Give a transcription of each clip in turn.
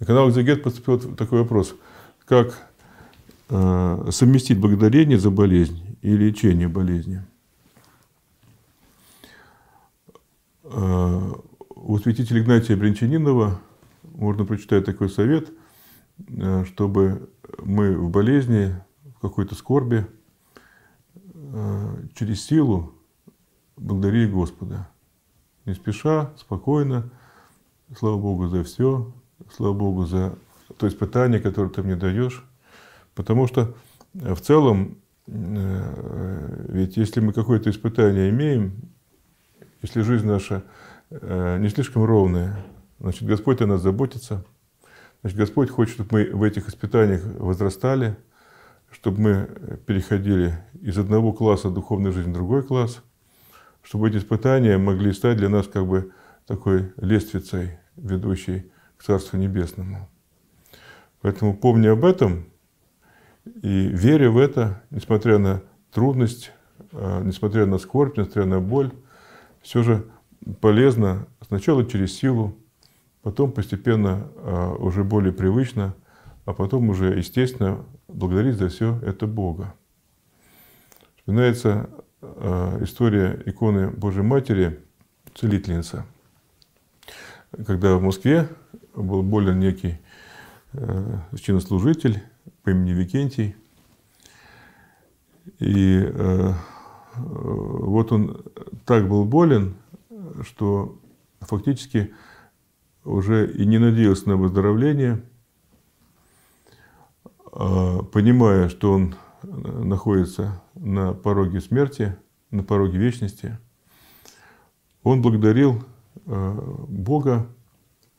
На канал «Экзегет» поступил такой вопрос. Как э, совместить благодарение за болезнь и лечение болезни? Э, у святителя Игнатия Брянчанинова можно прочитать такой совет, э, чтобы мы в болезни, в какой-то скорби, э, через силу благодарили Господа. Не спеша, спокойно, слава Богу за все, слава Богу, за то испытание, которое ты мне даешь. Потому что э, в целом, э, ведь если мы какое-то испытание имеем, если жизнь наша э, не слишком ровная, значит, Господь о нас заботится. Значит, Господь хочет, чтобы мы в этих испытаниях возрастали, чтобы мы переходили из одного класса духовной жизни в другой класс, чтобы эти испытания могли стать для нас как бы такой лестницей ведущей к Царству Небесному. Поэтому помни об этом и веря в это, несмотря на трудность, э, несмотря на скорбь, несмотря на боль, все же полезно сначала через силу, потом постепенно э, уже более привычно, а потом уже, естественно, благодарить за все это Бога. Вспоминается э, история иконы Божьей Матери, целительница. Когда в Москве был болен некий священнослужитель э, по имени Викентий. И э, э, вот он так был болен, что фактически уже и не надеялся на выздоровление, а, понимая, что он находится на пороге смерти, на пороге вечности, он благодарил Бога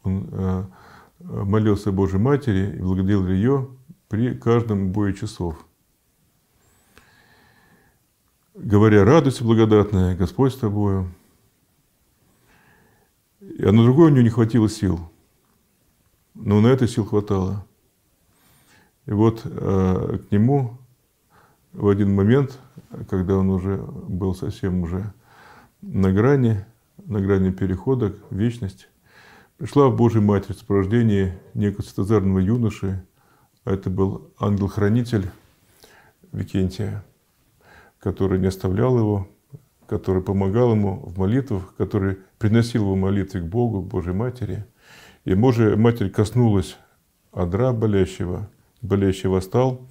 он э, молился о Божьей Матери и благодарил ее при каждом бое часов. Говоря радость благодатная, Господь с тобою. И а на другое у нее не хватило сил. Но на это сил хватало. И вот э, к нему в один момент, когда он уже был совсем уже на грани, на грани перехода в вечность, Пришла Божья Матерь в сопровождении некостазарного юноши, а это был ангел-хранитель Викентия, который не оставлял его, который помогал ему в молитвах, который приносил его молитвы к Богу, к Божьей Матери. И Божья Матерь коснулась адра болящего, болящий восстал,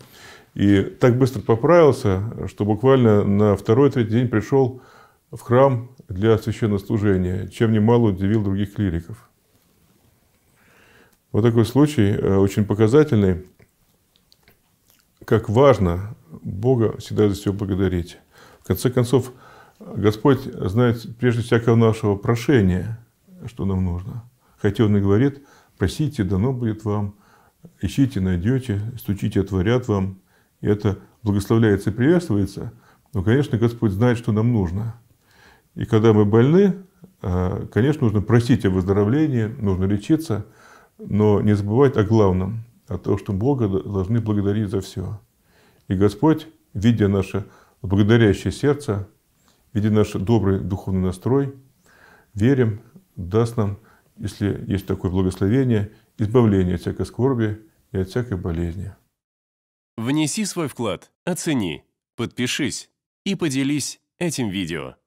и так быстро поправился, что буквально на второй-третий день пришел в храм для священнослужения, чем немало удивил других клириков. Вот такой случай э, очень показательный, как важно Бога всегда за все благодарить. В конце концов, Господь знает прежде всякого нашего прошения, что нам нужно. Хотя Он и говорит, просите, дано будет вам, ищите, найдете, стучите, отворят вам. И это благословляется и приветствуется. Но, конечно, Господь знает, что нам нужно. И когда мы больны, э, конечно, нужно просить о выздоровлении, нужно лечиться – но не забывать о главном, о том, что Бога должны благодарить за все. И Господь, видя наше благодарящее сердце, видя наш добрый духовный настрой, верим, даст нам, если есть такое благословение, избавление от всякой скорби и от всякой болезни. Внеси свой вклад, оцени, подпишись и поделись этим видео.